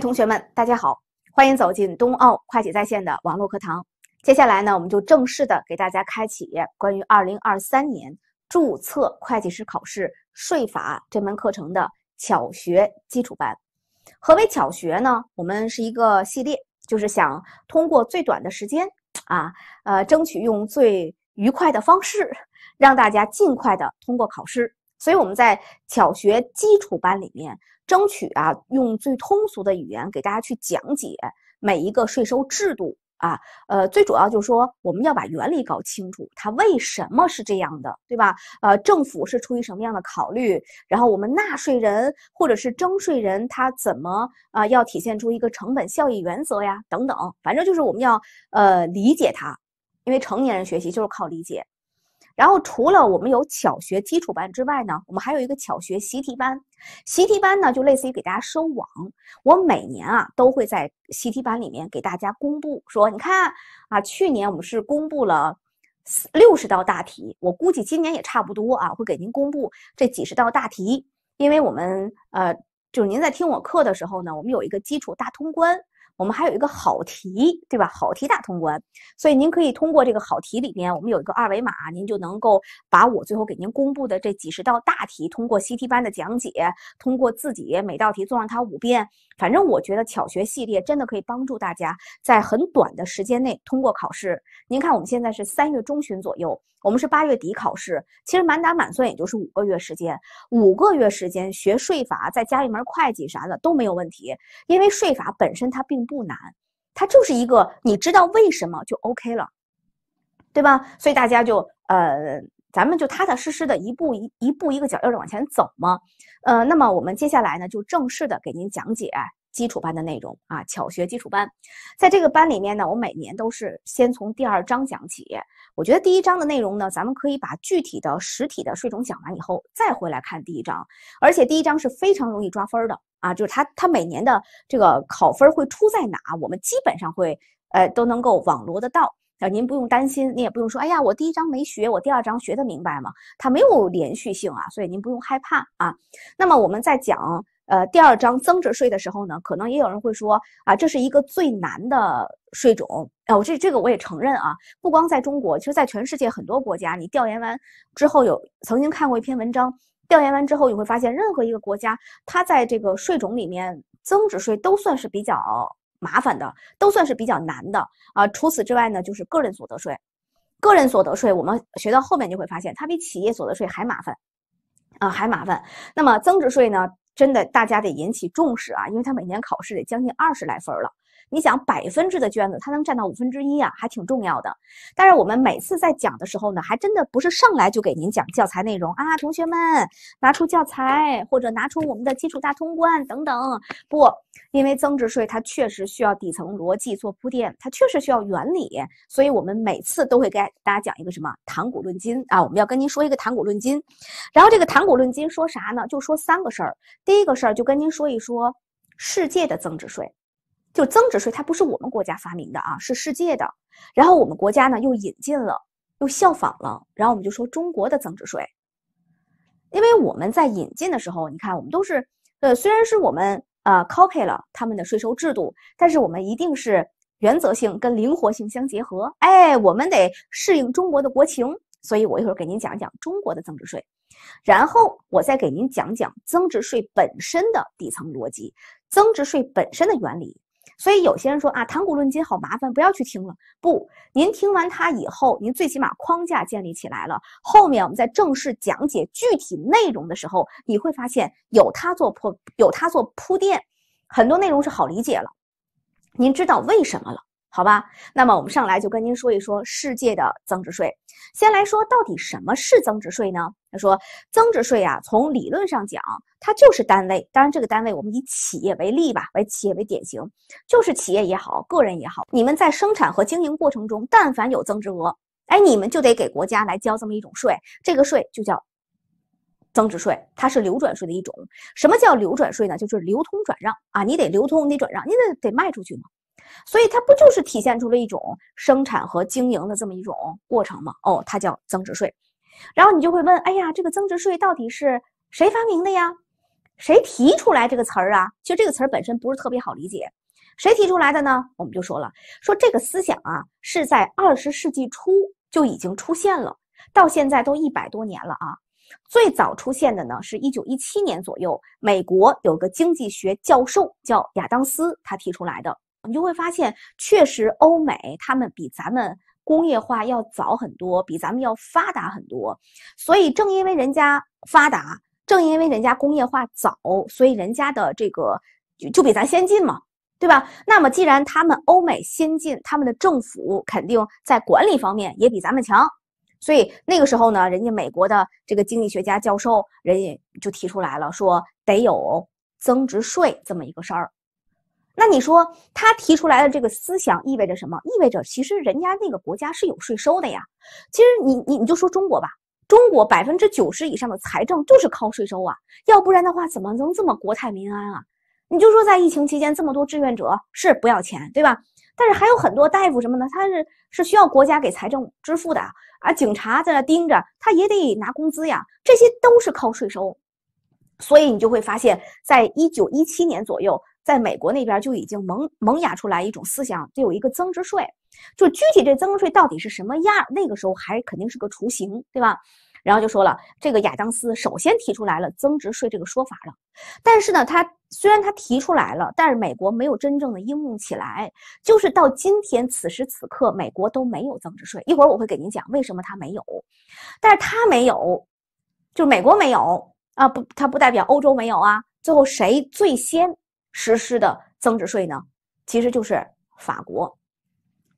同学们，大家好，欢迎走进冬奥会计在线的网络课堂。接下来呢，我们就正式的给大家开启关于二零二三年注册会计师考试税法这门课程的巧学基础班。何为巧学呢？我们是一个系列，就是想通过最短的时间啊，呃，争取用最愉快的方式，让大家尽快的通过考试。所以我们在巧学基础班里面。争取啊，用最通俗的语言给大家去讲解每一个税收制度啊，呃，最主要就是说我们要把原理搞清楚，它为什么是这样的，对吧？呃，政府是出于什么样的考虑？然后我们纳税人或者是征税人，他怎么啊要体现出一个成本效益原则呀？等等，反正就是我们要呃理解它，因为成年人学习就是靠理解。然后除了我们有巧学基础班之外呢，我们还有一个巧学习题班。习题班呢，就类似于给大家收网。我每年啊都会在习题班里面给大家公布，说你看啊，去年我们是公布了六十道大题，我估计今年也差不多啊，会给您公布这几十道大题。因为我们呃，就是您在听我课的时候呢，我们有一个基础大通关。我们还有一个好题，对吧？好题大通关，所以您可以通过这个好题里边，我们有一个二维码，您就能够把我最后给您公布的这几十道大题，通过习题班的讲解，通过自己每道题做上它五遍。反正我觉得巧学系列真的可以帮助大家在很短的时间内通过考试。您看我们现在是三月中旬左右，我们是八月底考试，其实满打满算也就是五个月时间。五个月时间学税法，再加一门会计啥的都没有问题，因为税法本身它并不难，它就是一个你知道为什么就 OK 了，对吧？所以大家就呃。咱们就踏踏实实的一步一一步一个脚印的往前走吗？呃，那么我们接下来呢，就正式的给您讲解基础班的内容啊，巧学基础班。在这个班里面呢，我每年都是先从第二章讲起。我觉得第一章的内容呢，咱们可以把具体的实体的税种讲完以后，再回来看第一章。而且第一章是非常容易抓分的啊，就是它它每年的这个考分会出在哪，我们基本上会，呃都能够网罗得到。啊，您不用担心，您也不用说，哎呀，我第一章没学，我第二章学的明白吗？它没有连续性啊，所以您不用害怕啊。那么我们在讲呃第二章增值税的时候呢，可能也有人会说啊，这是一个最难的税种啊，我这这个我也承认啊，不光在中国，其实，在全世界很多国家，你调研完之后有曾经看过一篇文章，调研完之后你会发现，任何一个国家，它在这个税种里面，增值税都算是比较。麻烦的都算是比较难的啊，除此之外呢，就是个人所得税。个人所得税，我们学到后面就会发现，它比企业所得税还麻烦啊，还麻烦。那么增值税呢，真的大家得引起重视啊，因为它每年考试得将近二十来分了。你想百分之的卷子，它能占到五分之一啊，还挺重要的。但是我们每次在讲的时候呢，还真的不是上来就给您讲教材内容啊。同学们拿出教材或者拿出我们的基础大通关等等，不，因为增值税它确实需要底层逻辑做铺垫，它确实需要原理，所以我们每次都会给大家讲一个什么谈古论今啊。我们要跟您说一个谈古论今，然后这个谈古论今说啥呢？就说三个事儿。第一个事儿就跟您说一说世界的增值税。就增值税，它不是我们国家发明的啊，是世界的。然后我们国家呢又引进了，又效仿了。然后我们就说中国的增值税，因为我们在引进的时候，你看我们都是，呃，虽然是我们呃 copy 了他们的税收制度，但是我们一定是原则性跟灵活性相结合。哎，我们得适应中国的国情。所以我一会儿给您讲讲中国的增值税，然后我再给您讲讲增值税本身的底层逻辑，增值税本身的原理。所以有些人说啊，谈古论今好麻烦，不要去听了。不，您听完它以后，您最起码框架建立起来了。后面我们在正式讲解具体内容的时候，你会发现有它做铺有它做铺垫，很多内容是好理解了。您知道为什么了？好吧，那么我们上来就跟您说一说世界的增值税。先来说到底什么是增值税呢？他说，增值税啊，从理论上讲，它就是单位。当然，这个单位我们以企业为例吧，为企业为典型，就是企业也好，个人也好，你们在生产和经营过程中，但凡有增值额，哎，你们就得给国家来交这么一种税，这个税就叫增值税，它是流转税的一种。什么叫流转税呢？就是流通转让啊，你得流通，你得转让，你得得卖出去嘛。所以它不就是体现出了一种生产和经营的这么一种过程吗？哦，它叫增值税。然后你就会问：哎呀，这个增值税到底是谁发明的呀？谁提出来这个词儿啊？其实这个词儿本身不是特别好理解。谁提出来的呢？我们就说了，说这个思想啊是在二十世纪初就已经出现了，到现在都一百多年了啊。最早出现的呢是一九一七年左右，美国有个经济学教授叫亚当斯，他提出来的。你就会发现，确实，欧美他们比咱们工业化要早很多，比咱们要发达很多。所以，正因为人家发达，正因为人家工业化早，所以人家的这个就比咱先进嘛，对吧？那么，既然他们欧美先进，他们的政府肯定在管理方面也比咱们强。所以那个时候呢，人家美国的这个经济学家教授，人家就提出来了，说得有增值税这么一个事儿。那你说他提出来的这个思想意味着什么？意味着其实人家那个国家是有税收的呀。其实你你你就说中国吧，中国百分之九十以上的财政就是靠税收啊，要不然的话怎么能这么国泰民安啊？你就说在疫情期间，这么多志愿者是不要钱，对吧？但是还有很多大夫什么的，他是是需要国家给财政支付的啊。警察在那盯着，他也得拿工资呀。这些都是靠税收，所以你就会发现，在一九一七年左右。在美国那边就已经萌萌芽出来一种思想，就有一个增值税。就具体这增值税到底是什么样，那个时候还肯定是个雏形，对吧？然后就说了，这个亚当斯首先提出来了增值税这个说法了。但是呢，他虽然他提出来了，但是美国没有真正的应用起来。就是到今天此时此刻，美国都没有增值税。一会儿我会给您讲为什么他没有。但是他没有，就是美国没有啊，不，他不代表欧洲没有啊。最后谁最先？实施的增值税呢，其实就是法国。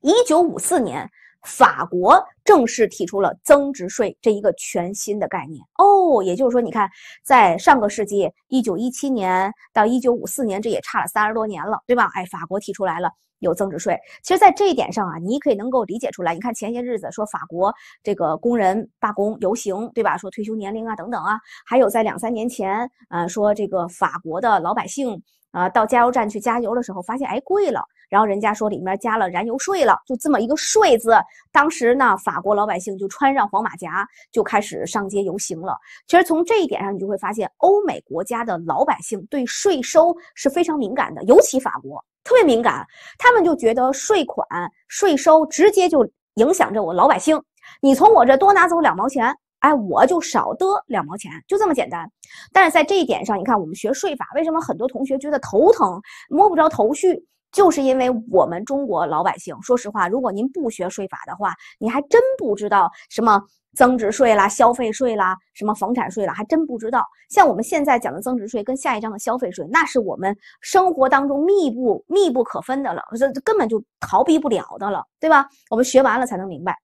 一九五四年，法国正式提出了增值税这一个全新的概念。哦，也就是说，你看，在上个世纪一九一七年到一九五四年，这也差了三十多年了，对吧？哎，法国提出来了有增值税。其实，在这一点上啊，你可以能够理解出来。你看，前些日子说法国这个工人罢工游行，对吧？说退休年龄啊，等等啊，还有在两三年前，呃，说这个法国的老百姓。啊，到加油站去加油的时候，发现哎贵了，然后人家说里面加了燃油税了，就这么一个税字。当时呢，法国老百姓就穿上黄马甲，就开始上街游行了。其实从这一点上，你就会发现，欧美国家的老百姓对税收是非常敏感的，尤其法国特别敏感，他们就觉得税款、税收直接就影响着我老百姓，你从我这多拿走两毛钱。哎，我就少得两毛钱，就这么简单。但是在这一点上，你看我们学税法，为什么很多同学觉得头疼、摸不着头绪？就是因为我们中国老百姓，说实话，如果您不学税法的话，你还真不知道什么增值税啦、消费税啦、什么房产税啦，还真不知道。像我们现在讲的增值税，跟下一章的消费税，那是我们生活当中密不密不可分的了，这根本就逃避不了的了，对吧？我们学完了才能明白。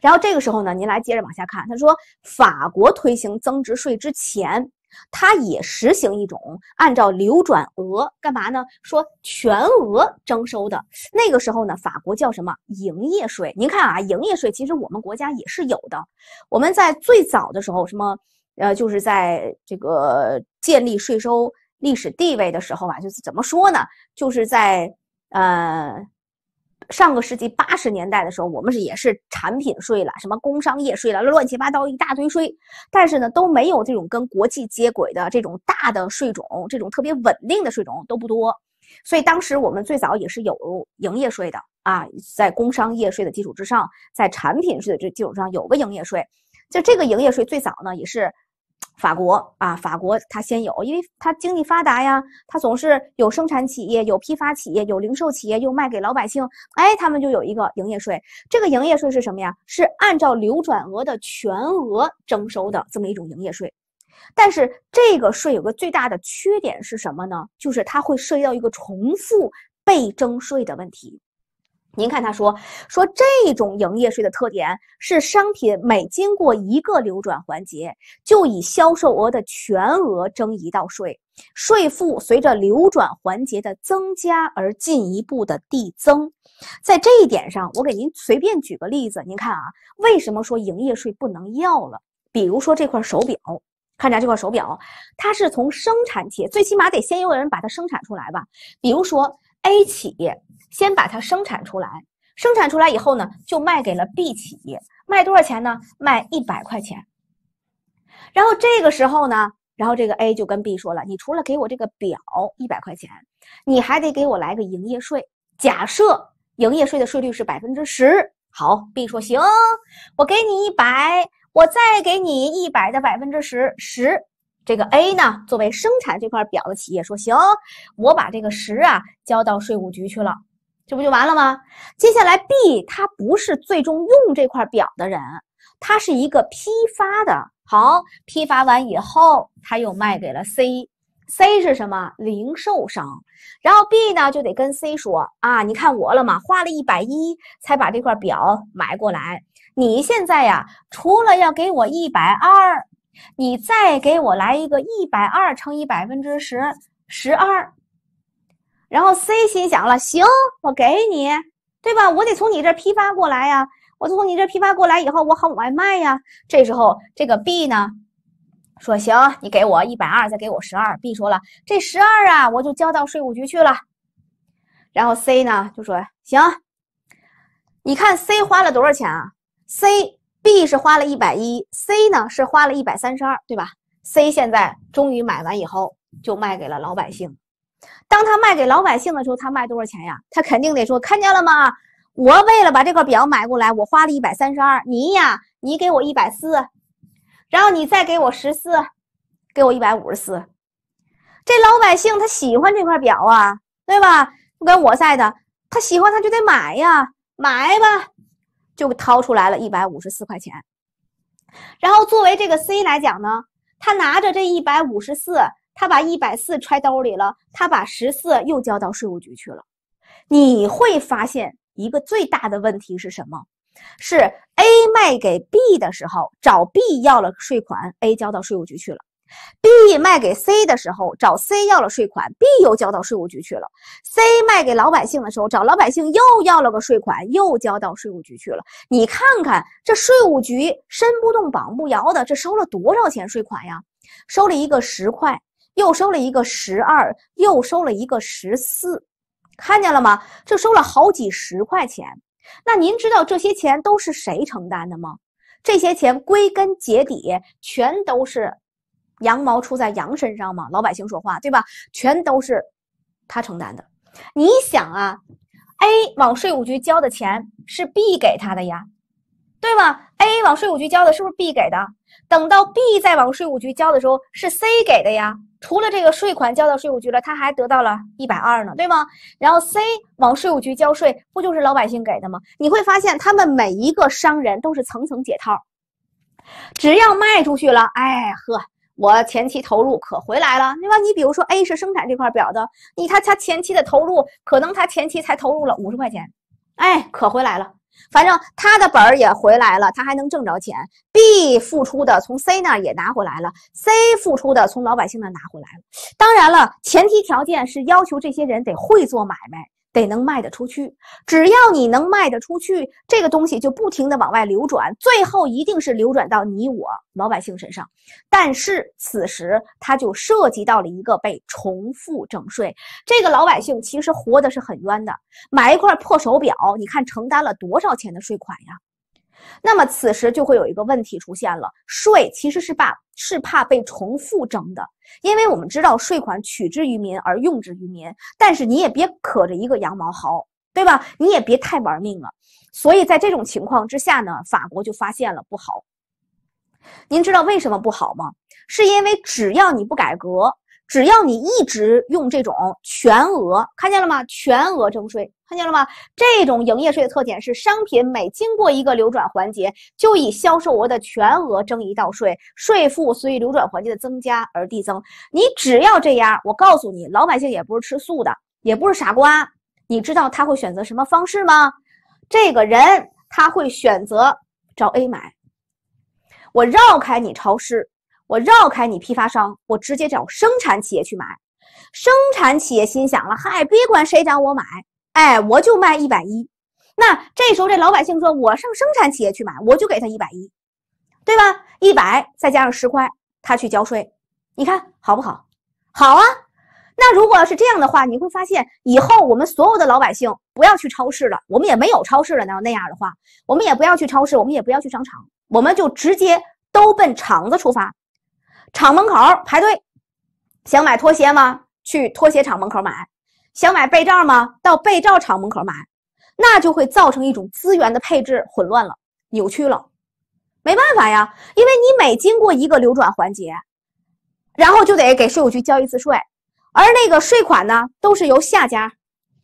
然后这个时候呢，您来接着往下看，他说法国推行增值税之前，它也实行一种按照流转额干嘛呢？说全额征收的那个时候呢，法国叫什么营业税？您看啊，营业税其实我们国家也是有的。我们在最早的时候，什么呃，就是在这个建立税收历史地位的时候啊，就是怎么说呢？就是在呃。上个世纪八十年代的时候，我们是也是产品税了，什么工商业税了，乱七八糟一大堆税，但是呢，都没有这种跟国际接轨的这种大的税种，这种特别稳定的税种都不多。所以当时我们最早也是有营业税的啊，在工商业税的基础之上，在产品税的这基础上有个营业税。就这个营业税最早呢也是。法国啊，法国它先有，因为它经济发达呀，它总是有生产企业、有批发企业、有零售企业，又卖给老百姓，哎，他们就有一个营业税。这个营业税是什么呀？是按照流转额的全额征收的这么一种营业税。但是这个税有个最大的缺点是什么呢？就是它会涉及到一个重复被征税的问题。您看，他说说这种营业税的特点是，商品每经过一个流转环节，就以销售额的全额征一道税，税负随着流转环节的增加而进一步的递增。在这一点上，我给您随便举个例子，您看啊，为什么说营业税不能要了？比如说这块手表，看下这块手表，它是从生产业，最起码得先有人把它生产出来吧，比如说。A 企业先把它生产出来，生产出来以后呢，就卖给了 B 企业，卖多少钱呢？卖一百块钱。然后这个时候呢，然后这个 A 就跟 B 说了：“你除了给我这个表一百块钱，你还得给我来个营业税。假设营业税的税率是百分之十。”好，B 说：“行，我给你一百，我再给你一百的百分之十，十。”这个 A 呢，作为生产这块表的企业，说行，我把这个十啊交到税务局去了，这不就完了吗？接下来 B 他不是最终用这块表的人，他是一个批发的。好，批发完以后，他又卖给了 C，C 是什么？零售商。然后 B 呢就得跟 C 说啊，你看我了嘛，花了一百一才把这块表买过来，你现在呀，除了要给我一百二。你再给我来一个一百二乘以百分之十十二，然后 C 心想了，行，我给你，对吧？我得从你这批发过来呀，我从你这批发过来以后，我好往外卖呀。这时候这个 B 呢，说行，你给我一百二，再给我十二。B 说了，这十二啊，我就交到税务局去了。然后 C 呢就说，行。你看 C 花了多少钱啊？C。B 是花了一百一，C 呢是花了一百三十二，对吧？C 现在终于买完以后，就卖给了老百姓。当他卖给老百姓的时候，他卖多少钱呀？他肯定得说，看见了吗？我为了把这块表买过来，我花了一百三十二，你呀，你给我一百四，然后你再给我十四，给我一百五十四。这老百姓他喜欢这块表啊，对吧？不跟我赛的，他喜欢他就得买呀，买吧。就掏出来了一百五十四块钱，然后作为这个 C 来讲呢，他拿着这一百五十四，他把一百四揣兜里了，他把十四又交到税务局去了。你会发现一个最大的问题是什么？是 A 卖给 B 的时候找 B 要了税款，A 交到税务局去了。B 卖给 C 的时候，找 C 要了税款，B 又交到税务局去了。C 卖给老百姓的时候，找老百姓又要了个税款，又交到税务局去了。你看看这税务局伸不动、绑不摇的，这收了多少钱税款呀？收了一个十块，又收了一个十二，又收了一个十四，看见了吗？这收了好几十块钱。那您知道这些钱都是谁承担的吗？这些钱归根结底全都是。羊毛出在羊身上嘛，老百姓说话对吧？全都是他承担的。你想啊，A 往税务局交的钱是 B 给他的呀，对吗？A 往税务局交的是不是 B 给的？等到 B 再往税务局交的时候，是 C 给的呀。除了这个税款交到税务局了，他还得到了一百二呢，对吗？然后 C 往税务局交税，不就是老百姓给的吗？你会发现，他们每一个商人都是层层解套。只要卖出去了，哎呵。我前期投入可回来了，对吧？你比如说 A 是生产这块表的，你他他前期的投入可能他前期才投入了五十块钱，哎，可回来了，反正他的本儿也回来了，他还能挣着钱。B 付出的从 C 那也拿回来了，C 付出的从老百姓那拿回来了。当然了，前提条件是要求这些人得会做买卖。得能卖得出去，只要你能卖得出去，这个东西就不停的往外流转，最后一定是流转到你我老百姓身上。但是此时它就涉及到了一个被重复征税，这个老百姓其实活的是很冤的。买一块破手表，你看承担了多少钱的税款呀？那么此时就会有一个问题出现了，税其实是怕是怕被重复征的，因为我们知道税款取之于民而用之于民，但是你也别可着一个羊毛薅，对吧？你也别太玩命了。所以在这种情况之下呢，法国就发现了不好。您知道为什么不好吗？是因为只要你不改革。只要你一直用这种全额，看见了吗？全额征税，看见了吗？这种营业税的特点是，商品每经过一个流转环节，就以销售额的全额征一道税，税负随流转环节的增加而递增。你只要这样，我告诉你，老百姓也不是吃素的，也不是傻瓜，你知道他会选择什么方式吗？这个人他会选择找 A 买，我绕开你超市。我绕开你批发商，我直接找生产企业去买。生产企业心想了：嗨，别管谁找我买，哎，我就卖一百一。那这时候这老百姓说：我上生产企业去买，我就给他一百一，对吧？一百再加上十块，他去交税。你看好不好？好啊。那如果是这样的话，你会发现以后我们所有的老百姓不要去超市了，我们也没有超市了。那那样的话，我们也不要去超市，我们也不要去商场，我们就直接都奔厂子出发。厂门口排队，想买拖鞋吗？去拖鞋厂门口买。想买被罩吗？到被罩厂门口买。那就会造成一种资源的配置混乱了、扭曲了。没办法呀，因为你每经过一个流转环节，然后就得给税务局交一次税，而那个税款呢，都是由下家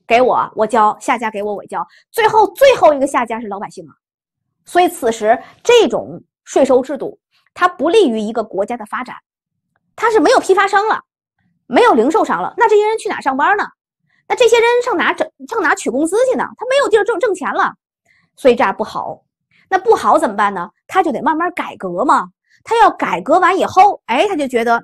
给我，我交；下家给我，我交。最后最后一个下家是老百姓啊。所以此时这种税收制度。它不利于一个国家的发展，它是没有批发商了，没有零售商了，那这些人去哪上班呢？那这些人上哪挣上哪取工资去呢？他没有地儿挣挣钱了，所以这样不好。那不好怎么办呢？他就得慢慢改革嘛。他要改革完以后，哎，他就觉得，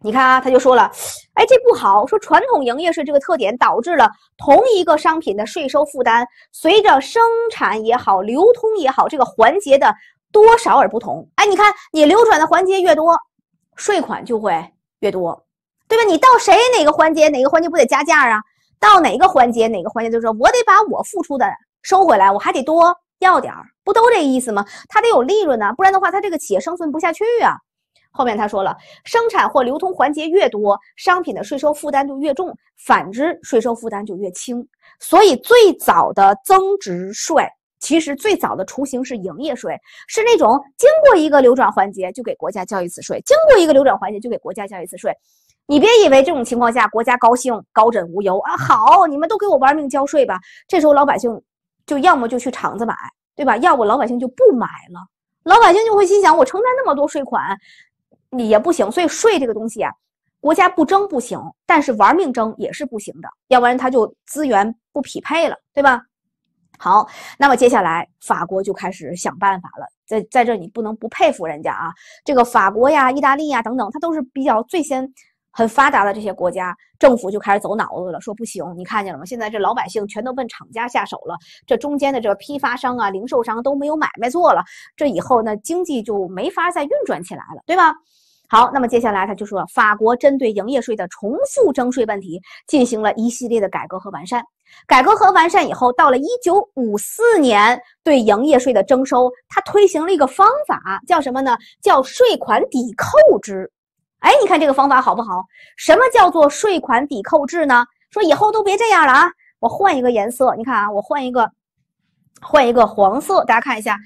你看啊，他就说了，哎，这不好。说传统营业税这个特点导致了同一个商品的税收负担随着生产也好、流通也好这个环节的。多少而不同，哎，你看你流转的环节越多，税款就会越多，对吧？你到谁哪个环节，哪个环节不得加价啊？到哪个环节，哪个环节就说，我得把我付出的收回来，我还得多要点儿，不都这意思吗？他得有利润呢，不然的话，他这个企业生存不下去啊。后面他说了，生产或流通环节越多，商品的税收负担就越重，反之税收负担就越轻。所以最早的增值税。其实最早的雏形是营业税，是那种经过一个流转环节就给国家交一次税，经过一个流转环节就给国家交一次税。你别以为这种情况下国家高兴高枕无忧啊！好，你们都给我玩命交税吧。这时候老百姓就要么就去厂子买，对吧？要不老百姓就不买了。老百姓就会心想：我承担那么多税款你也不行。所以税这个东西啊，国家不征不行，但是玩命征也是不行的，要不然他就资源不匹配了，对吧？好，那么接下来法国就开始想办法了，在在这你不能不佩服人家啊，这个法国呀、意大利呀等等，它都是比较最先很发达的这些国家，政府就开始走脑子了，说不行，你看见了吗？现在这老百姓全都奔厂家下手了，这中间的这个批发商啊、零售商都没有买卖做了，这以后呢，经济就没法再运转起来了，对吧？好，那么接下来他就说法国针对营业税的重复征税问题进行了一系列的改革和完善。改革和完善以后，到了一九五四年，对营业税的征收，他推行了一个方法，叫什么呢？叫税款抵扣制。哎，你看这个方法好不好？什么叫做税款抵扣制呢？说以后都别这样了啊！我换一个颜色，你看啊，我换一个，换一个黄色，大家看一下。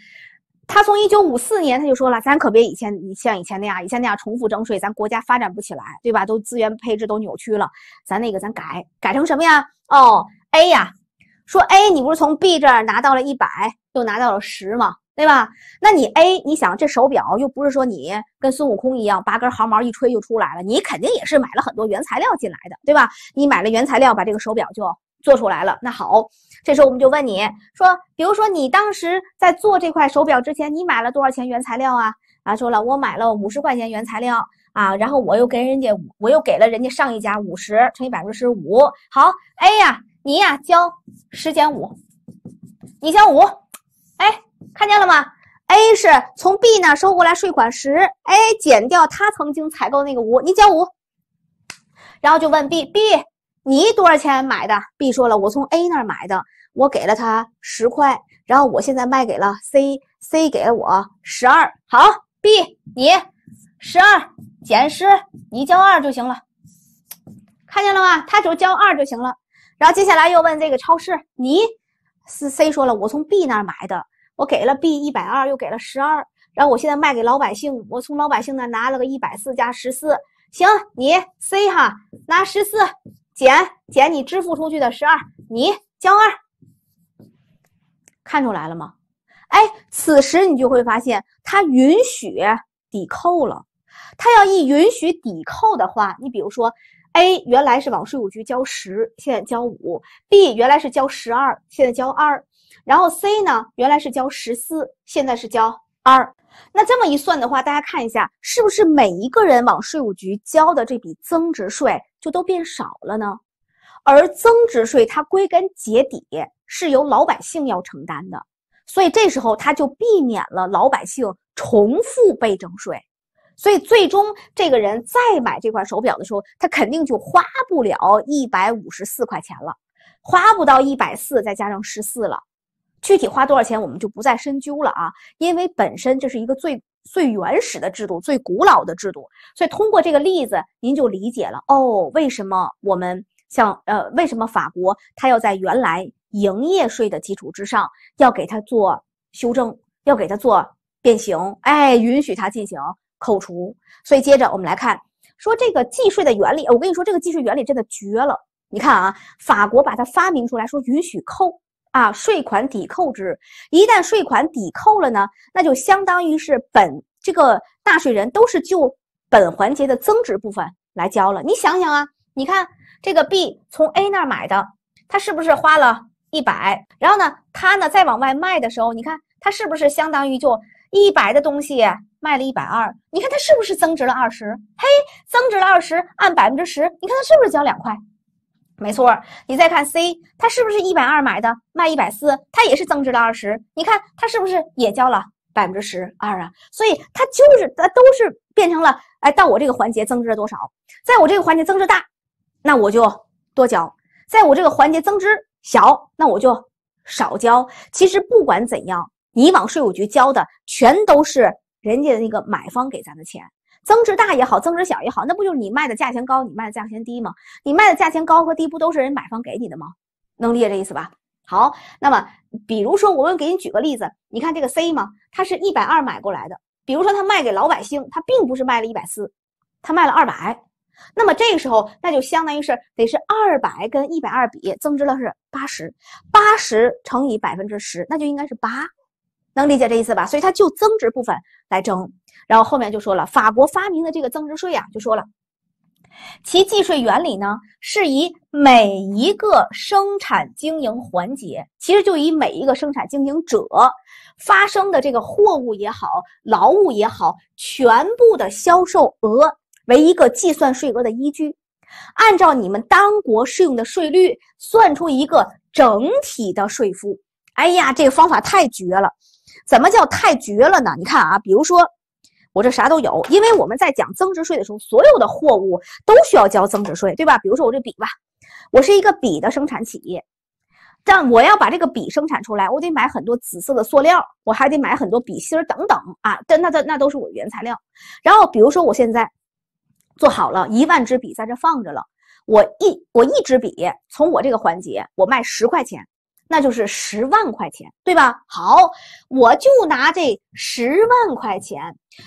他从一九五四年他就说了，咱可别以前，你像以前那样，以前那样重复征税，咱国家发展不起来，对吧？都资源配置都扭曲了，咱那个咱改改成什么呀？哦，A 呀，说 A，你不是从 B 这儿拿到了一百，又拿到了十嘛，对吧？那你 A，你想这手表又不是说你跟孙悟空一样拔根毫毛一吹就出来了，你肯定也是买了很多原材料进来的，对吧？你买了原材料，把这个手表就。做出来了，那好，这时候我们就问你说，比如说你当时在做这块手表之前，你买了多少钱原材料啊？啊，说了我买了五十块钱原材料啊，然后我又给人家我又给了人家上一家五十乘以百分之十五。好，A 呀，你呀交十减五，你交五，哎，看见了吗？A 是从 B 那收过来税款十，A 减掉他曾经采购那个五，你交五，然后就问 B，B。你多少钱买的？B 说了，我从 A 那儿买的，我给了他十块，然后我现在卖给了 C，C 给了我十二。好，B 你十二减十，你交二就行了。看见了吗？他只交二就行了。然后接下来又问这个超市，你是 C 说了，我从 B 那儿买的，我给了 B 一百二，又给了十二，然后我现在卖给老百姓，我从老百姓那拿了个一百四加十四，行，你 C 哈拿十四。减减，你支付出去的十二，你交二，看出来了吗？哎，此时你就会发现，它允许抵扣了。它要一允许抵扣的话，你比如说，A 原来是往税务局交十，现在交五；B 原来是交十二，现在交二；然后 C 呢，原来是交十四，现在是交二。那这么一算的话，大家看一下，是不是每一个人往税务局交的这笔增值税就都变少了呢？而增值税它归根结底是由老百姓要承担的，所以这时候它就避免了老百姓重复被征税。所以最终这个人再买这块手表的时候，他肯定就花不了一百五十四块钱了，花不到一百四，再加上十四了。具体花多少钱我们就不再深究了啊，因为本身这是一个最最原始的制度、最古老的制度，所以通过这个例子您就理解了哦，为什么我们像呃为什么法国它要在原来营业税的基础之上要给它做修正，要给它做变形，哎，允许它进行扣除。所以接着我们来看说这个计税的原理，我跟你说这个计税原理真的绝了，你看啊，法国把它发明出来，说允许扣。啊，税款抵扣之，一旦税款抵扣了呢，那就相当于是本这个纳税人都是就本环节的增值部分来交了。你想想啊，你看这个 B 从 A 那儿买的，他是不是花了一百？然后呢，他呢再往外卖的时候，你看他是不是相当于就一百的东西卖了一百二？你看他是不是增值了二十？嘿，增值了二十，按百分之十，你看他是不是交两块？没错，你再看 C，他是不是一百二买的，卖一百四，他也是增值了二十，你看他是不是也交了百分之十二啊？所以他就是，他都是变成了，哎，到我这个环节增值了多少？在我这个环节增值大，那我就多交；在我这个环节增值小，那我就少交。其实不管怎样，你往税务局交的全都是人家的那个买方给咱的钱。增值大也好，增值小也好，那不就是你卖的价钱高，你卖的价钱低吗？你卖的价钱高和低不都是人买方给你的吗？能理解这意思吧？好，那么比如说我们给你举个例子，你看这个 C 嘛，它是一百二买过来的。比如说他卖给老百姓，他并不是卖了一百四，他卖了二百。那么这个时候，那就相当于是得是二百跟一百二比，增值了是八十八十乘以百分之十，那就应该是八。能理解这意思吧？所以他就增值部分来征，然后后面就说了，法国发明的这个增值税啊，就说了，其计税原理呢是以每一个生产经营环节，其实就以每一个生产经营者发生的这个货物也好、劳务也好，全部的销售额为一个计算税额的依据，按照你们当国适用的税率算出一个整体的税负。哎呀，这个方法太绝了！怎么叫太绝了呢？你看啊，比如说我这啥都有，因为我们在讲增值税的时候，所有的货物都需要交增值税，对吧？比如说我这笔吧，我是一个笔的生产企业，但我要把这个笔生产出来，我得买很多紫色的塑料，我还得买很多笔芯等等啊，这那那那都是我原材料。然后比如说我现在做好了一万支笔在这放着了，我一我一支笔从我这个环节我卖十块钱。那就是十万块钱，对吧？好，我就拿这十万块钱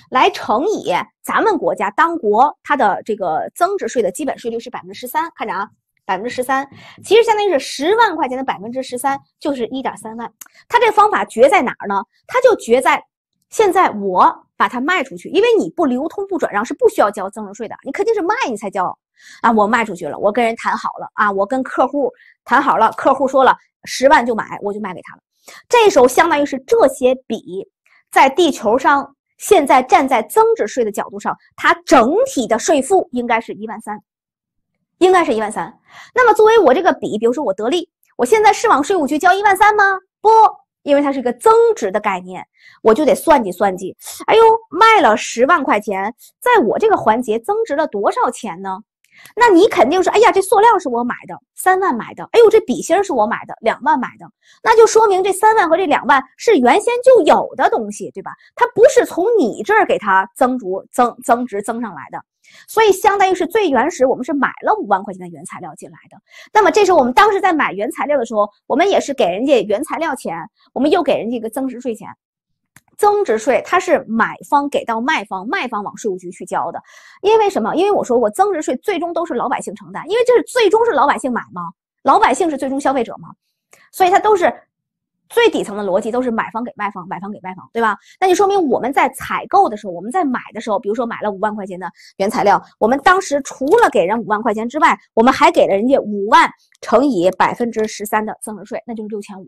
来乘以咱们国家当国它的这个增值税的基本税率是百分之十三，看着啊，百分之十三，其实相当于是十万块钱的百分之十三就是一点三万。它这方法绝在哪儿呢？它就绝在现在我把它卖出去，因为你不流通不转让是不需要交增值税的，你肯定是卖你才交。啊，我卖出去了，我跟人谈好了啊，我跟客户谈好了，客户说了十万就买，我就卖给他了。这时候相当于是这些笔在地球上，现在站在增值税的角度上，它整体的税负应该是一万三，应该是一万三。那么作为我这个笔，比如说我得利，我现在是往税务局交一万三吗？不，因为它是一个增值的概念，我就得算计算计。哎呦，卖了十万块钱，在我这个环节增值了多少钱呢？那你肯定是，哎呀，这塑料是我买的，三万买的，哎呦，这笔芯是我买的，两万买的，那就说明这三万和这两万是原先就有的东西，对吧？它不是从你这儿给它增值、增增值、增上来的，所以相当于是最原始，我们是买了五万块钱的原材料进来的。那么这时候我们当时在买原材料的时候，我们也是给人家原材料钱，我们又给人家一个增值税钱。增值税，它是买方给到卖方，卖方往税务局去交的。因为什么？因为我说过，增值税最终都是老百姓承担。因为这是最终是老百姓买吗？老百姓是最终消费者吗？所以它都是。最底层的逻辑都是买方给卖方，买方给卖方，对吧？那就说明我们在采购的时候，我们在买的时候，比如说买了五万块钱的原材料，我们当时除了给人五万块钱之外，我们还给了人家五万乘以百分之十三的增值税，那就是六千五。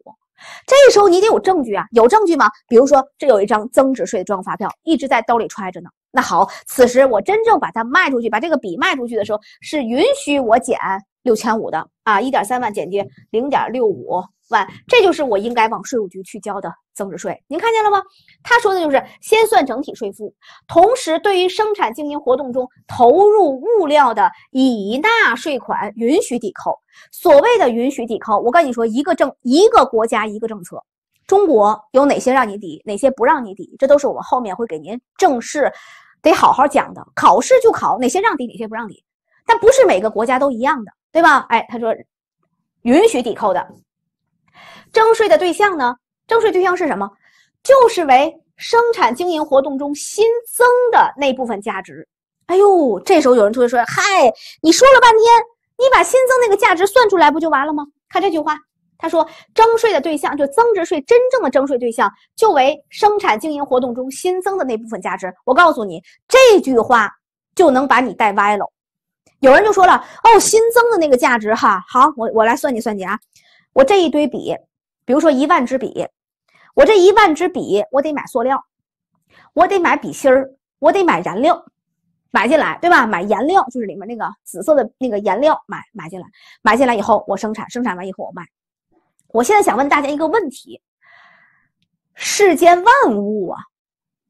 这时候你得有证据啊，有证据吗？比如说这有一张增值税专用发票，一直在兜里揣着呢。那好，此时我真正把它卖出去，把这个笔卖出去的时候，是允许我减六千五的啊，一点三万减去零点六五万，这就是我应该往税务局去交的增值税。您看见了吗？他说的就是先算整体税负，同时对于生产经营活动中投入物料的已纳税款允许抵扣。所谓的允许抵扣，我跟你说，一个政，一个国家一个政策。中国有哪些让你抵，哪些不让你抵？这都是我后面会给您正式，得好好讲的。考试就考哪些让抵，哪些不让抵。但不是每个国家都一样的，对吧？哎，他说允许抵扣的。征税的对象呢？征税对象是什么？就是为生产经营活动中新增的那部分价值。哎呦，这时候有人突然说：“嗨，你说了半天，你把新增那个价值算出来不就完了吗？”看这句话。他说：“征税的对象就增值税，真正的征税对象就为生产经营活动中新增的那部分价值。”我告诉你，这句话就能把你带歪了。有人就说了：“哦，新增的那个价值，哈，好，我我来算计算计啊，我这一堆笔，比如说一万支笔，我这一万支笔，我得买塑料，我得买笔芯儿，我得买燃料，买进来，对吧？买颜料，就是里面那个紫色的那个颜料，买买进来，买进来以后我生产，生产完以后我卖。”我现在想问大家一个问题：世间万物啊，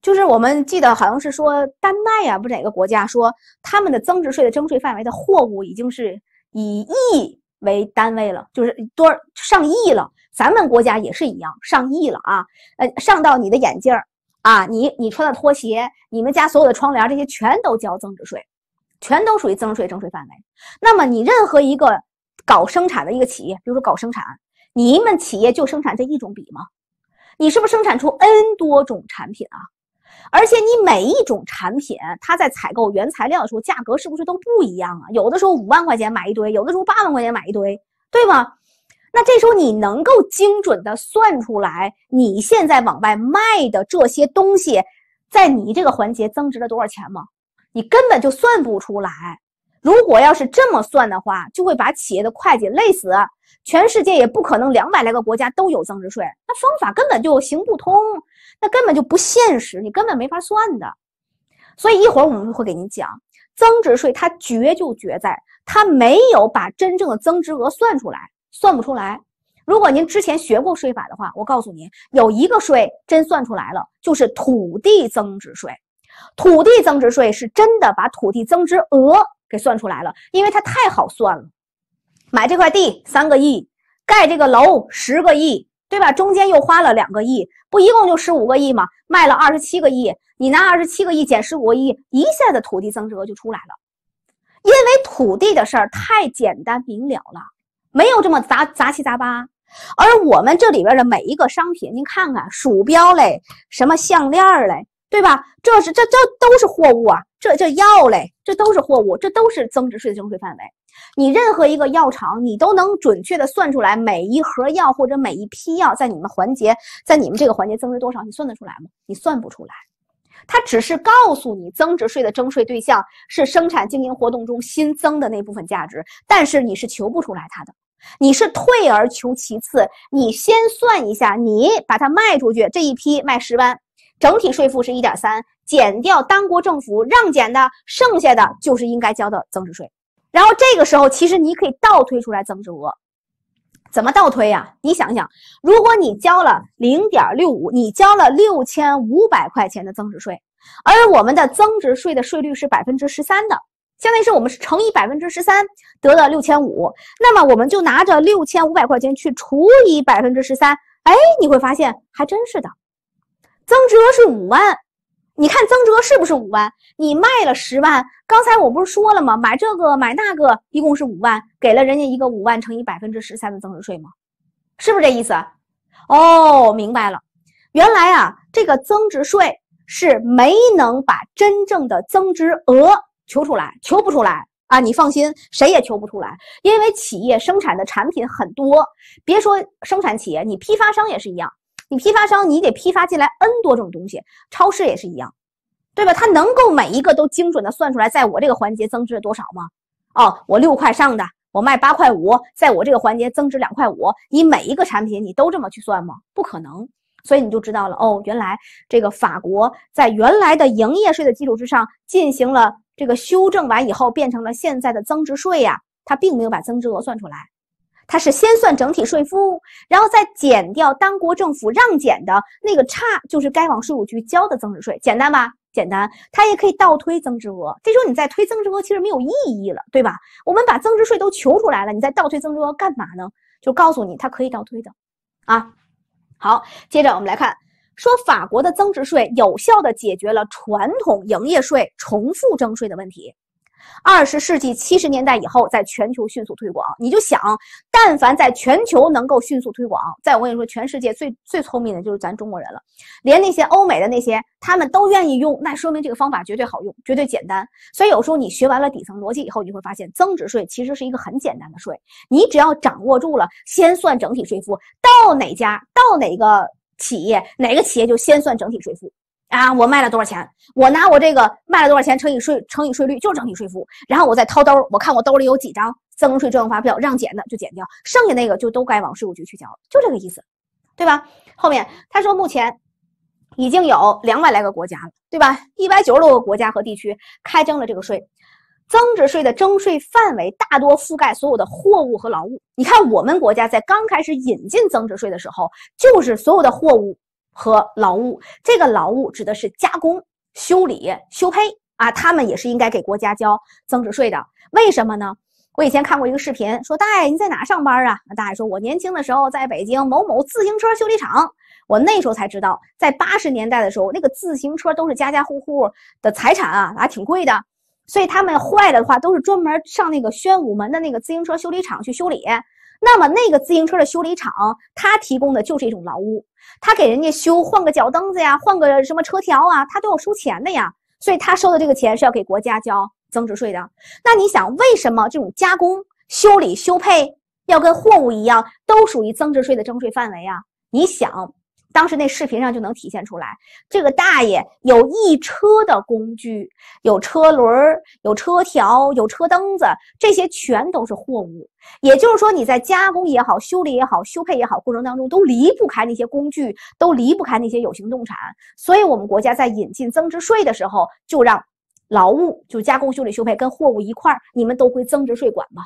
就是我们记得好像是说丹麦呀，不是哪个国家说他们的增值税的征税范围的货物已经是以亿为单位了，就是多少上亿了。咱们国家也是一样，上亿了啊！呃，上到你的眼镜儿啊，你你穿的拖鞋，你们家所有的窗帘，这些全都交增值税，全都属于增税征税范围。那么你任何一个搞生产的一个企业，比如说搞生产。你们企业就生产这一种笔吗？你是不是生产出 n 多种产品啊？而且你每一种产品，它在采购原材料的时候，价格是不是都不一样啊？有的时候五万块钱买一堆，有的时候八万块钱买一堆，对吗？那这时候你能够精准的算出来，你现在往外卖的这些东西，在你这个环节增值了多少钱吗？你根本就算不出来。如果要是这么算的话，就会把企业的会计累死。全世界也不可能两百来个国家都有增值税，那方法根本就行不通，那根本就不现实，你根本没法算的。所以一会儿我们会给您讲，增值税它绝就绝在它没有把真正的增值额算出来，算不出来。如果您之前学过税法的话，我告诉您，有一个税真算出来了，就是土地增值税。土地增值税是真的把土地增值额给算出来了，因为它太好算了。买这块地三个亿，盖这个楼十个亿，对吧？中间又花了两个亿，不一共就十五个亿吗？卖了二十七个亿，你拿二十七个亿减十五个亿，一下子土地增值额就出来了。因为土地的事儿太简单明了了，没有这么杂杂七杂八。而我们这里边的每一个商品，您看看，鼠标嘞，什么项链嘞。对吧？这是这这都是货物啊，这这药嘞，这都是货物，这都是增值税的征税范围。你任何一个药厂，你都能准确的算出来，每一盒药或者每一批药在你们环节，在你们这个环节增值多少，你算得出来吗？你算不出来。他只是告诉你，增值税的征税对象是生产经营活动中新增的那部分价值，但是你是求不出来它的。你是退而求其次，你先算一下，你把它卖出去这一批卖十万。整体税负是一点三，减掉当国政府让减的，剩下的就是应该交的增值税。然后这个时候，其实你可以倒推出来增值额。怎么倒推呀？你想想，如果你交了零点六五，你交了六千五百块钱的增值税，而我们的增值税的税率是百分之十三的，相当于是我们是乘以百分之十三，得了六千五。那么我们就拿着六千五百块钱去除以百分之十三，哎，你会发现还真是的。增值额是五万，你看增值额是不是五万？你卖了十万，刚才我不是说了吗？买这个买那个，一共是五万，给了人家一个五万乘以百分之十三的增值税吗？是不是这意思？哦，明白了，原来啊，这个增值税是没能把真正的增值额求出来，求不出来啊！你放心，谁也求不出来，因为企业生产的产品很多，别说生产企业，你批发商也是一样。你批发商，你得批发进来 N 多种东西，超市也是一样，对吧？他能够每一个都精准的算出来，在我这个环节增值了多少吗？哦，我六块上的，我卖八块五，在我这个环节增值两块五。你每一个产品你都这么去算吗？不可能。所以你就知道了，哦，原来这个法国在原来的营业税的基础之上进行了这个修正完以后，变成了现在的增值税呀，它并没有把增值额算出来。它是先算整体税负，然后再减掉当国政府让减的那个差，就是该往税务局交的增值税，简单吧？简单。它也可以倒推增值额，这时候你再推增值额其实没有意义了，对吧？我们把增值税都求出来了，你再倒推增值额干嘛呢？就告诉你它可以倒推的，啊。好，接着我们来看，说法国的增值税有效地解决了传统营业税重复征税的问题。二十世纪七十年代以后，在全球迅速推广。你就想，但凡在全球能够迅速推广，在我跟你说，全世界最最聪明的就是咱中国人了。连那些欧美的那些，他们都愿意用，那说明这个方法绝对好用，绝对简单。所以有时候你学完了底层逻辑以后，你会发现，增值税其实是一个很简单的税，你只要掌握住了，先算整体税负，到哪家，到哪个企业，哪个企业就先算整体税负。啊，我卖了多少钱？我拿我这个卖了多少钱乘以税乘以税率，就是整体税负。然后我再掏兜，我看我兜里有几张增值税专用发票，让减的就减掉，剩下那个就都该往税务局去交，就这个意思，对吧？后面他说，目前已经有两百来个国家了，对吧？一百九十多个国家和地区开征了这个税。增值税的征税范围大多覆盖所有的货物和劳务。你看我们国家在刚开始引进增值税的时候，就是所有的货物。和劳务，这个劳务指的是加工、修理、修配啊，他们也是应该给国家交增值税的。为什么呢？我以前看过一个视频，说大爷，你在哪上班啊？大爷说，我年轻的时候在北京某某自行车修理厂。我那时候才知道，在八十年代的时候，那个自行车都是家家户户的财产啊，还挺贵的。所以他们坏了的话，都是专门上那个宣武门的那个自行车修理厂去修理。那么那个自行车的修理厂，他提供的就是一种劳务，他给人家修换个脚蹬子呀，换个什么车条啊，他都要收钱的呀，所以他收的这个钱是要给国家交增值税的。那你想，为什么这种加工、修理、修配要跟货物一样，都属于增值税的征税范围啊？你想。当时那视频上就能体现出来，这个大爷有一车的工具，有车轮儿，有车条，有车灯子，这些全都是货物。也就是说，你在加工也好，修理也好，修配也好，过程当中都离不开那些工具，都离不开那些有形动产。所以，我们国家在引进增值税的时候，就让劳务就加工、修理、修配跟货物一块儿，你们都归增值税管吧。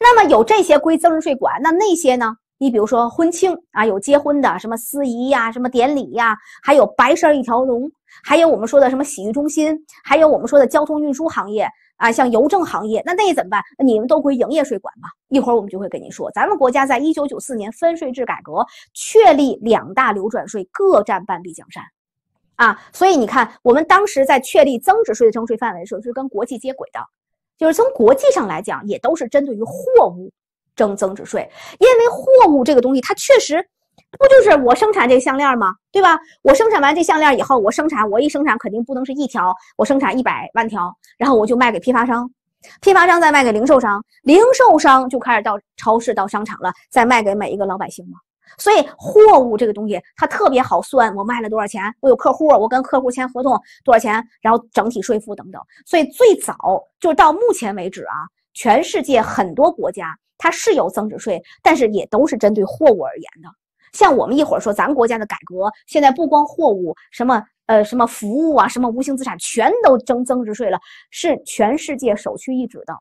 那么有这些归增值税管，那那些呢？你比如说婚庆啊，有结婚的，什么司仪呀，什么典礼呀，还有白事一条龙，还有我们说的什么洗浴中心，还有我们说的交通运输行业啊，像邮政行业，那那怎么办？你们都归营业税管吧。一会儿我们就会给您说，咱们国家在一九九四年分税制改革，确立两大流转税各占半壁江山，啊，所以你看，我们当时在确立增值税的征税范围的时候，是跟国际接轨的，就是从国际上来讲，也都是针对于货物。征增值税，因为货物这个东西，它确实不就是我生产这项链吗？对吧？我生产完这项链以后，我生产，我一生产肯定不能是一条，我生产一百万条，然后我就卖给批发商，批发商再卖给零售商，零售商就开始到超市、到商场了，再卖给每一个老百姓嘛。所以货物这个东西，它特别好算，我卖了多少钱？我有客户，我跟客户签合同多少钱？然后整体税负等等。所以最早就到目前为止啊，全世界很多国家。它是有增值税，但是也都是针对货物而言的。像我们一会儿说，咱国家的改革现在不光货物，什么呃什么服务啊，什么无形资产，全都征增值税了，是全世界首屈一指的。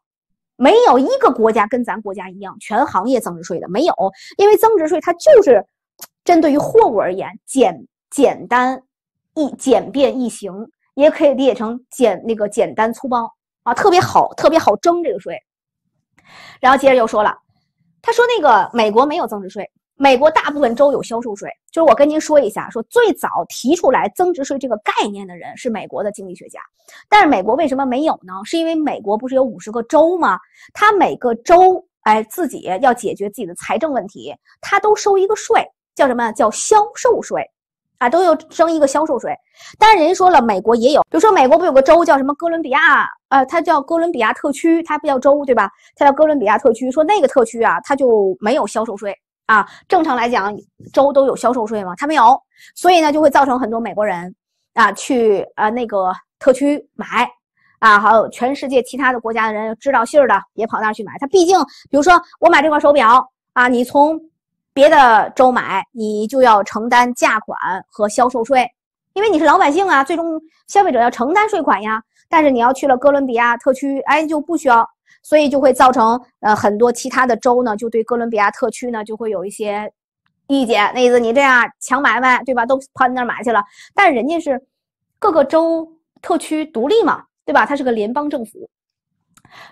没有一个国家跟咱国家一样全行业增值税的，没有。因为增值税它就是针对于货物而言，简简单易简便易行，也可以理解成简那个简单粗暴啊，特别好特别好征这个税。然后接着又说了，他说那个美国没有增值税，美国大部分州有销售税。就是我跟您说一下，说最早提出来增值税这个概念的人是美国的经济学家。但是美国为什么没有呢？是因为美国不是有五十个州吗？他每个州哎自己要解决自己的财政问题，他都收一个税，叫什么？叫销售税。啊，都要征一个销售税，但是人家说了，美国也有，比如说美国不有个州叫什么哥伦比亚？呃，它叫哥伦比亚特区，它不叫州，对吧？它叫哥伦比亚特区。说那个特区啊，它就没有销售税啊。正常来讲，州都有销售税吗？它没有，所以呢，就会造成很多美国人啊去啊那个特区买啊，还有全世界其他的国家的人知道信儿的也跑那儿去买。他毕竟，比如说我买这块手表啊，你从。别的州买，你就要承担价款和销售税，因为你是老百姓啊，最终消费者要承担税款呀。但是你要去了哥伦比亚特区，哎，就不需要，所以就会造成呃很多其他的州呢，就对哥伦比亚特区呢就会有一些意见，那意思你这样强买卖，对吧？都跑你那儿买去了，但人家是各个州特区独立嘛，对吧？它是个联邦政府。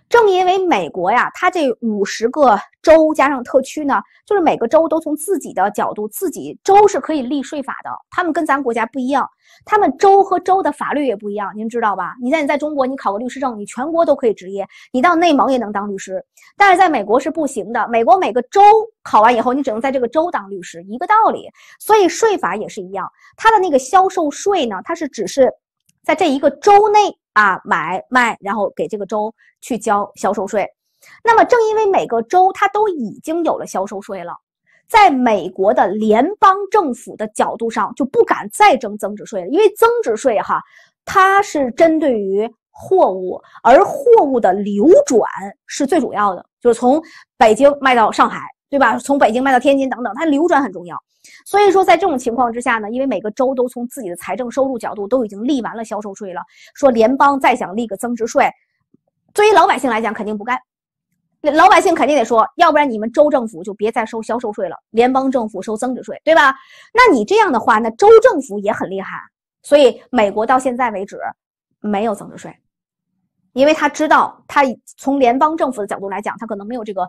正因为美国呀，它这五十个州加上特区呢，就是每个州都从自己的角度，自己州是可以立税法的。他们跟咱国家不一样，他们州和州的法律也不一样，您知道吧？你在你在中国，你考个律师证，你全国都可以执业，你到内蒙也能当律师，但是在美国是不行的。美国每个州考完以后，你只能在这个州当律师，一个道理。所以税法也是一样，它的那个销售税呢，它是只是在这一个州内。啊，买卖，然后给这个州去交销售税。那么，正因为每个州它都已经有了销售税了，在美国的联邦政府的角度上就不敢再征增值税了，因为增值税哈，它是针对于货物，而货物的流转是最主要的，就是从北京卖到上海。对吧？从北京卖到天津等等，它流转很重要。所以说，在这种情况之下呢，因为每个州都从自己的财政收入角度都已经立完了销售税了，说联邦再想立个增值税，对于老百姓来讲肯定不干，老百姓肯定得说，要不然你们州政府就别再收销售税了，联邦政府收增值税，对吧？那你这样的话，那州政府也很厉害。所以，美国到现在为止没有增值税，因为他知道，他从联邦政府的角度来讲，他可能没有这个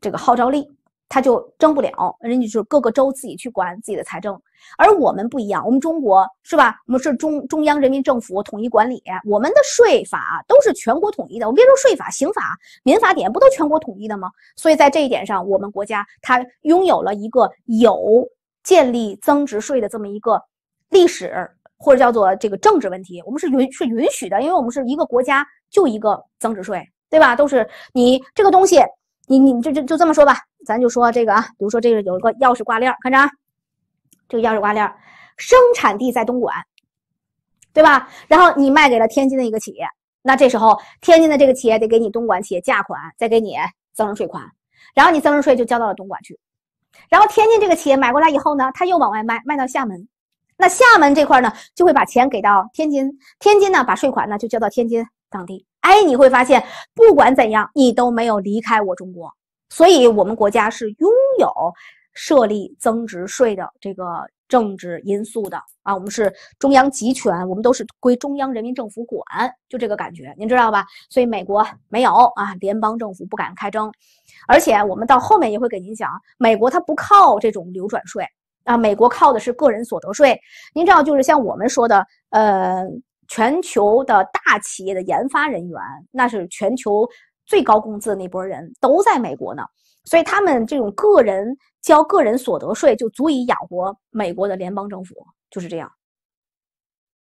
这个号召力。他就征不了，人家就是各个州自己去管自己的财政，而我们不一样，我们中国是吧？我们是中中央人民政府统一管理，我们的税法都是全国统一的。我别说税法，刑法、民法典不都全国统一的吗？所以在这一点上，我们国家它拥有了一个有建立增值税的这么一个历史，或者叫做这个政治问题，我们是允是允许的，因为我们是一个国家，就一个增值税，对吧？都是你这个东西。你你就就就这么说吧，咱就说这个啊，比如说这个有一个钥匙挂链，看着啊，这个钥匙挂链生产地在东莞，对吧？然后你卖给了天津的一个企业，那这时候天津的这个企业得给你东莞企业价款，再给你增值税款，然后你增值税就交到了东莞去。然后天津这个企业买过来以后呢，他又往外卖，卖到厦门，那厦门这块呢，就会把钱给到天津，天津呢把税款呢就交到天津当地。哎，你会发现，不管怎样，你都没有离开我中国。所以，我们国家是拥有设立增值税的这个政治因素的啊。我们是中央集权，我们都是归中央人民政府管，就这个感觉，您知道吧？所以，美国没有啊，联邦政府不敢开征。而且，我们到后面也会给您讲，美国它不靠这种流转税啊，美国靠的是个人所得税。您知道，就是像我们说的，呃。全球的大企业的研发人员，那是全球最高工资的那波人，都在美国呢。所以他们这种个人交个人所得税，就足以养活美国的联邦政府，就是这样。